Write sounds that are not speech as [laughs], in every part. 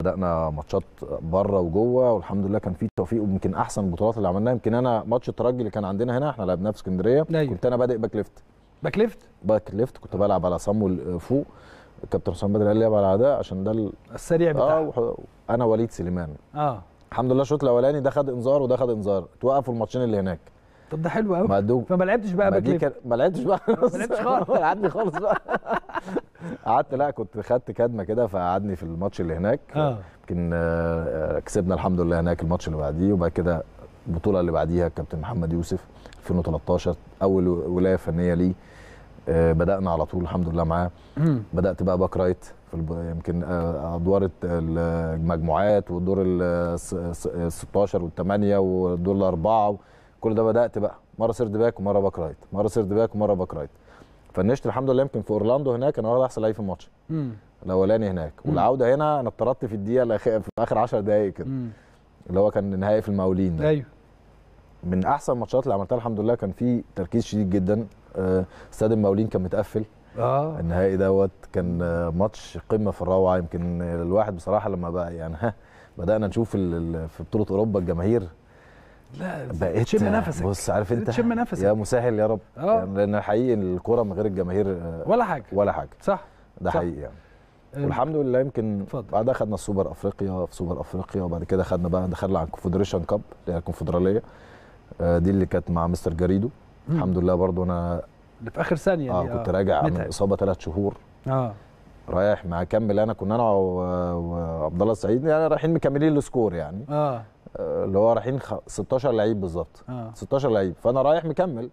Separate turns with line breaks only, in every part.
بدأنا ماتشات بره وجوه والحمد لله كان في توفيق ويمكن احسن البطولات اللي عملناها يمكن انا ماتش الترجي اللي كان عندنا هنا احنا لعبناه في اسكندريه أيوه. كنت انا بادئ باك ليفت باك ليفت باك ليفت كنت بلعب على صمو آه، فوق كابتن حسام بدر قال لي على ده عشان ده السريع بتاعه آه وح... انا وليد سليمان اه الحمد لله الشوط الاولاني ده خد انذار وده خد انذار اتوقفوا الماتشين اللي هناك طب ده حلو قوي فما لعبتش بقى باك ليفت ما لعبتش بقى ما لعبتش خالص [laughs] قعدني خالص بقى قعدت لا كنت خدت كدمه كده فقعدني في الماتش اللي هناك آه. يمكن آه،, آه. كسبنا الحمد لله هناك الماتش اللي بعديه وبعد كده البطوله اللي بعديها الكابتن محمد يوسف 2013 اول ولايه فنيه ليه آه، بدانا على طول الحمد لله معاه بدات بقى باك رايت في الب... يمكن ادوار المجموعات والدور ال 16 والثمانيه والدور الاربعه كل ده بدات بقى مره سيرد باك ومره باك رايت مره سيرد باك ومره باك رايت فنشت الحمد لله يمكن في اورلاندو هناك انا واخد احسن لعيب في الماتش الاولاني هناك والعوده هنا انا اتطردت في الدقيقه الأخ... في اخر 10 دقائق كده اللي هو كان نهائي في المقاولين ايوه من احسن الماتشات اللي عملتها الحمد لله كان في تركيز شديد جدا آه، استاد المقاولين كان متقفل اه النهائي دوت كان آه، ماتش قمه في الروعه يمكن الواحد بصراحه لما بقى يعني ها بدانا نشوف في بطوله اوروبا الجماهير لا بقيت تشم نفسك بص عارف انت تشم نفسك يا مسهل يا رب اه يعني لان حقيقي الكوره من غير الجماهير آه، ولا حاجه ولا حاجه صح ده صح. حقيقي يعني والحمد لله يمكن بعدها خدنا السوبر افريقيا في سوبر افريقيا وبعد كده خدنا بقى دخلنا على الكونفدريشن كاب اللي هي الكونفدراليه آه، دي اللي كانت مع مستر جاريدو مم. الحمد لله برضو انا اللي في اخر ثانيه اه كنت آه. راجع من اصابه ثلاث شهور اه رايح مع كمل انا كنا انا وعبد الله السعيد يعني رايحين مكملين السكور يعني اه اللي هو رايحين 16 لعيب بالظبط آه. 16 لعيب فانا رايح مكمل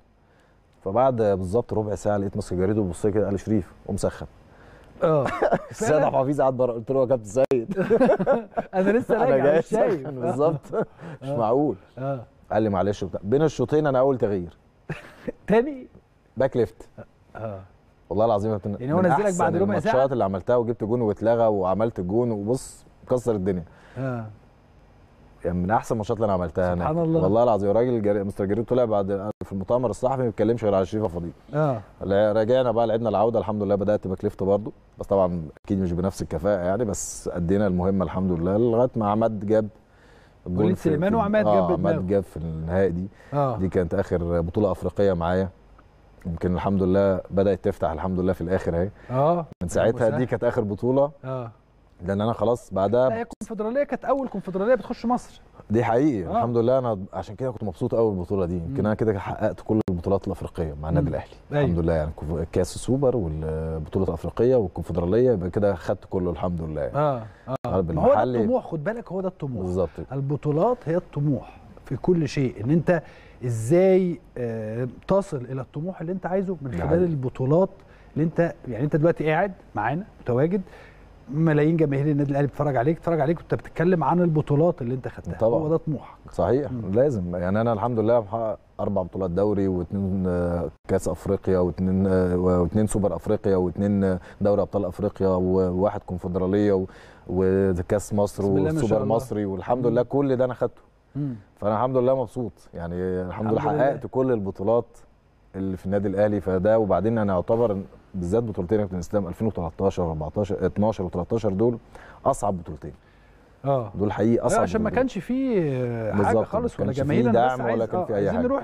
فبعد بالظبط ربع ساعه لقيت ماسك جريده وبص كده قال شريف قوم سخن اه [laughs] سيد عبد الحفيظ قعد بره قلت له يا كابتن سيد [laughs] انا لسه [laughs] راجع مش شايف آه. بالظبط مش آه. معقول اه قال لي معلش وبتاع بين الشوطين انا اول تغيير تاني باك ليفت اه والله العظيم يا كابتن يعني هو نزلك بعد ربع ساعه الماتشات اللي عملتها وجبت جون واتلغى وعملت جون وبص مكسر الدنيا اه يعني من احسن الماتشات اللي انا عملتها هناك سبحان الله والله العظيم الراجل جري... مستر جرير طلع بعد في المؤتمر الصحفي ما بيتكلمش غير على الشريف فضيل اه رجعنا بقى لعبنا العوده الحمد لله بدات بكليفت برضه بس طبعا اكيد مش بنفس الكفاءه يعني بس ادينا المهمه الحمد لله لغايه ما عماد جاب
جول سليمان وعماد جاب آه عماد
جاب في النهائي دي آه. دي كانت اخر بطوله افريقيه معايا يمكن الحمد لله بدات تفتح الحمد لله في الاخر اهي اه من ساعتها دي كانت اخر بطوله اه لان انا خلاص بعدها هي الكونفدراليه كانت اول كونفدراليه بتخش مصر دي حقيقي آه. الحمد لله انا عشان كده كنت مبسوط قوي بالبطوله دي يمكن انا كده حققت كل البطولات الافريقيه مع النادي الاهلي أيوه. الحمد لله يعني كاس السوبر والبطوله الافريقيه والكونفدراليه يبقى كده خدت كله الحمد لله يعني. اه اه هو ده الطموح خد بالك هو ده الطموح بالظبط البطولات هي الطموح في كل شيء ان انت ازاي آه، تصل الى الطموح اللي انت عايزه من خلال البطولات اللي انت يعني انت دلوقتي قاعد معانا متواجد ملايين جماهير النادي الاهلي بتتفرج عليك بتتفرج عليك وانت بتتكلم عن البطولات اللي انت خدتها طبعا هو ده طموحك صحيح مم. لازم يعني انا الحمد لله محقق اربع بطولات دوري واثنين آه، كاس افريقيا واثنين آه، واثنين سوبر افريقيا واثنين آه، دوري ابطال افريقيا وواحد كونفدراليه وكاس مصر وسوبر مصري والحمد لله كل ده انا خدته فانا الحمد لله مبسوط يعني الحمد, الحمد لله حققت كل البطولات اللي في النادي الاهلي فده وبعدين انا اعتبر بالذات بطولتين كابتن اسلام 2013 و14 12 و13 دول اصعب بطولتين اه دول حقيقي اصعب عشان ما كانش فيه حاجه خالص ولا جماهير دعم ولا كان آه، في اي حاجه